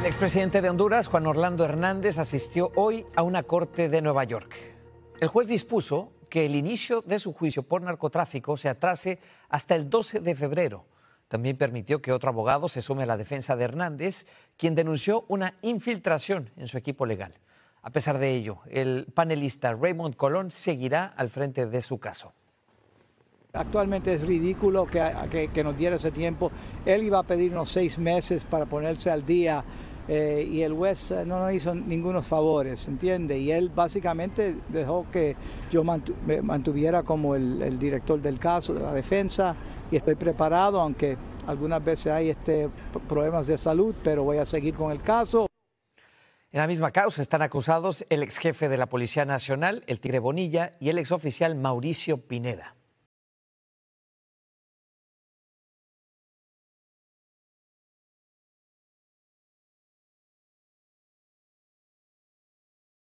El expresidente de Honduras, Juan Orlando Hernández, asistió hoy a una corte de Nueva York. El juez dispuso que el inicio de su juicio por narcotráfico se atrase hasta el 12 de febrero. También permitió que otro abogado se sume a la defensa de Hernández, quien denunció una infiltración en su equipo legal. A pesar de ello, el panelista Raymond Colón seguirá al frente de su caso. Actualmente es ridículo que, nos diera ese tiempo. Él iba a pedirnos seis meses para ponerse al día eh, y el juez eh, no nos hizo ningunos favores, ¿entiende? Y él básicamente dejó que yo me mantuviera como el, director del caso, de la defensa, y estoy preparado, aunque algunas veces hay este, problemas de salud, pero voy a seguir con el caso. En la misma causa están acusados el ex jefe de la Policía Nacional, el Tigre Bonilla, y el ex oficial Mauricio Pineda.